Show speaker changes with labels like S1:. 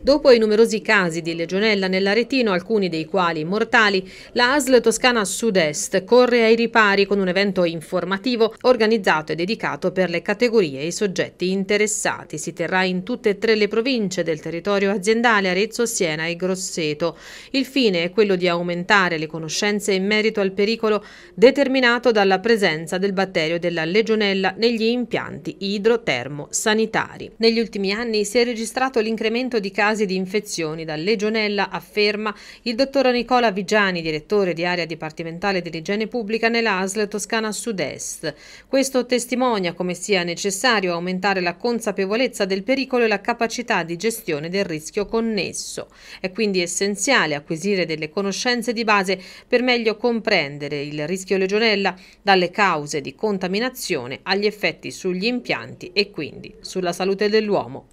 S1: Dopo i numerosi casi di legionella nell'Aretino, alcuni dei quali mortali, la ASL Toscana Sud-Est corre ai ripari con un evento informativo organizzato e dedicato per le categorie e i soggetti interessati. Si terrà in tutte e tre le province del territorio aziendale Arezzo, Siena e Grosseto. Il fine è quello di aumentare le conoscenze in merito al pericolo determinato dalla presenza del batterio della legionella negli impianti idrotermosanitari. Negli ultimi anni si è registrato l'incremento di casi casi di infezioni da legionella, afferma il dottor Nicola Vigiani, direttore di area dipartimentale dell'igiene pubblica nell'ASL Toscana Sud-Est. Questo testimonia come sia necessario aumentare la consapevolezza del pericolo e la capacità di gestione del rischio connesso. È quindi essenziale acquisire delle conoscenze di base per meglio comprendere il rischio legionella dalle cause di contaminazione agli effetti sugli impianti e quindi sulla salute dell'uomo.